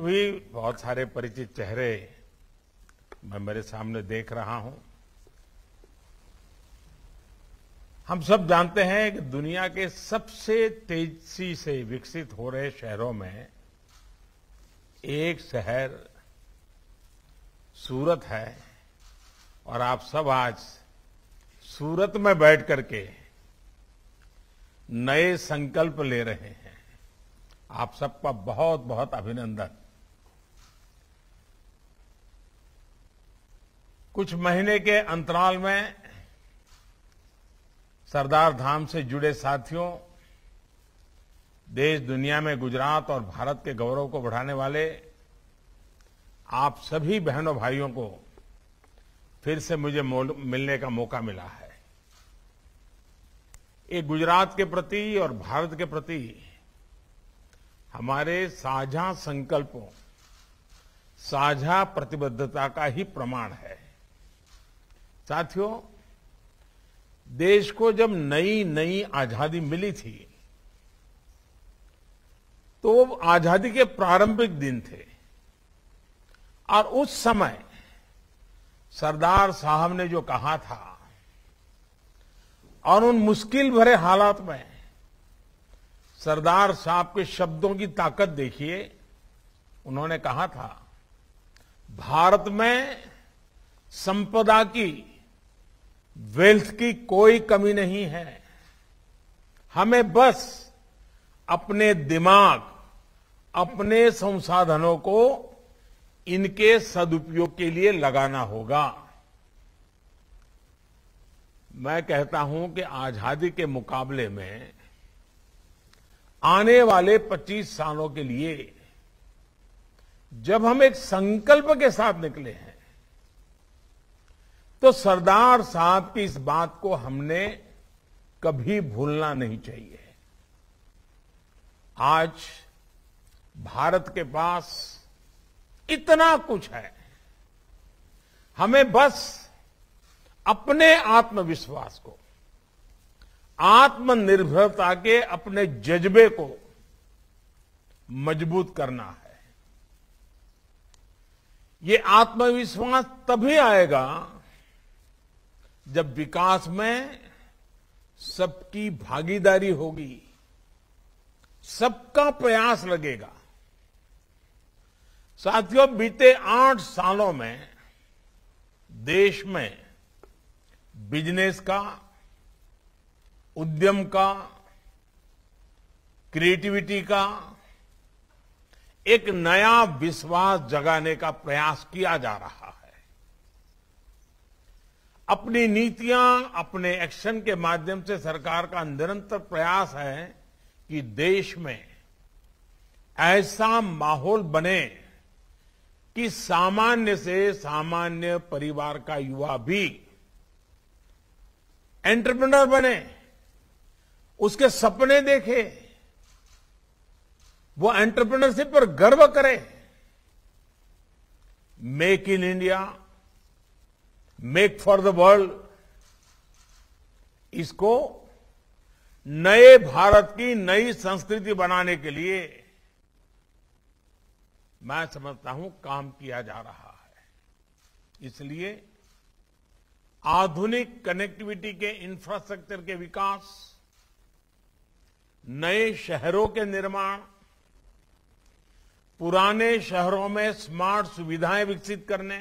भी बहुत सारे परिचित चेहरे मैं मेरे सामने देख रहा हूं हम सब जानते हैं कि दुनिया के सबसे तेजी से विकसित हो रहे शहरों में एक शहर सूरत है और आप सब आज सूरत में बैठ करके नए संकल्प ले रहे हैं आप सबका बहुत बहुत अभिनंदन कुछ महीने के अंतराल में सरदार धाम से जुड़े साथियों देश दुनिया में गुजरात और भारत के गौरव को बढ़ाने वाले आप सभी बहनों भाइयों को फिर से मुझे मिलने का मौका मिला है ये गुजरात के प्रति और भारत के प्रति हमारे साझा संकल्पों साझा प्रतिबद्धता का ही प्रमाण है साथियों देश को जब नई नई आजादी मिली थी तो वो आजादी के प्रारंभिक दिन थे और उस समय सरदार साहब ने जो कहा था और उन मुश्किल भरे हालात में सरदार साहब के शब्दों की ताकत देखिए उन्होंने कहा था भारत में संपदा की वेल्थ की कोई कमी नहीं है हमें बस अपने दिमाग अपने संसाधनों को इनके सदुपयोग के लिए लगाना होगा मैं कहता हूं कि आजादी के मुकाबले में आने वाले 25 सालों के लिए जब हम एक संकल्प के साथ निकले हैं तो सरदार साहब की इस बात को हमने कभी भूलना नहीं चाहिए आज भारत के पास इतना कुछ है हमें बस अपने आत्मविश्वास को आत्मनिर्भरता के अपने जज्बे को मजबूत करना है ये आत्मविश्वास तभी आएगा जब विकास में सबकी भागीदारी होगी सबका प्रयास लगेगा साथियों बीते आठ सालों में देश में बिजनेस का उद्यम का क्रिएटिविटी का एक नया विश्वास जगाने का प्रयास किया जा रहा है अपनी नीतियां अपने एक्शन के माध्यम से सरकार का निरंतर प्रयास है कि देश में ऐसा माहौल बने कि सामान्य से सामान्य परिवार का युवा भी एंटरप्रेन्योर बने उसके सपने देखे वो एंटरप्रेन्योरशिप पर गर्व करे make in India make for the world इसको नए भारत की नई संस्कृति बनाने के लिए मैं समझता हूं काम किया जा रहा है इसलिए आधुनिक कनेक्टिविटी के इंफ्रास्ट्रक्चर के विकास नए शहरों के निर्माण पुराने शहरों में स्मार्ट सुविधाएं विकसित करने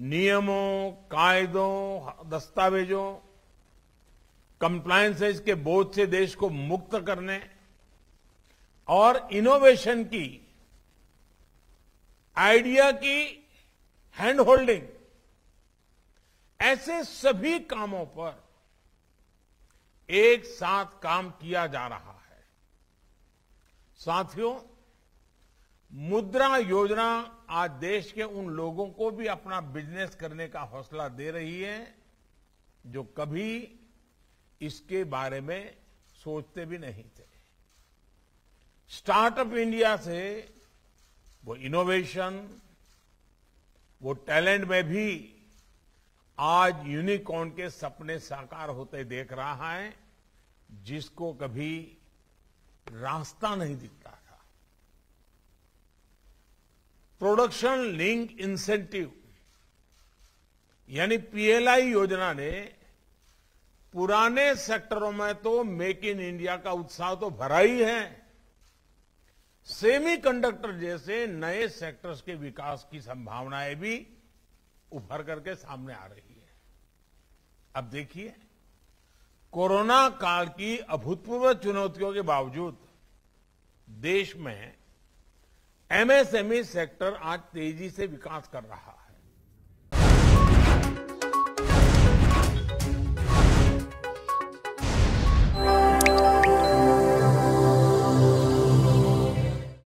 नियमों कायदों दस्तावेजों कंप्लायंसेज के बोझ से देश को मुक्त करने और इनोवेशन की आइडिया की हैंड होल्डिंग ऐसे सभी कामों पर एक साथ काम किया जा रहा है साथियों मुद्रा योजना आज देश के उन लोगों को भी अपना बिजनेस करने का हौसला दे रही है जो कभी इसके बारे में सोचते भी नहीं थे स्टार्टअप इंडिया से वो इनोवेशन वो टैलेंट में भी आज यूनिकॉर्न के सपने साकार होते देख रहा है जिसको कभी रास्ता नहीं दिखता प्रोडक्शन लिंक इंसेंटिव यानी पीएलआई योजना ने पुराने सेक्टरों में तो मेक इन इंडिया का उत्साह तो भरा ही है सेमीकंडक्टर जैसे नए सेक्टर्स के विकास की संभावनाएं भी उभर करके सामने आ रही है अब देखिए कोरोना काल की अभूतपूर्व चुनौतियों के बावजूद देश में एमएसएमई सेक्टर आज तेजी से विकास कर रहा है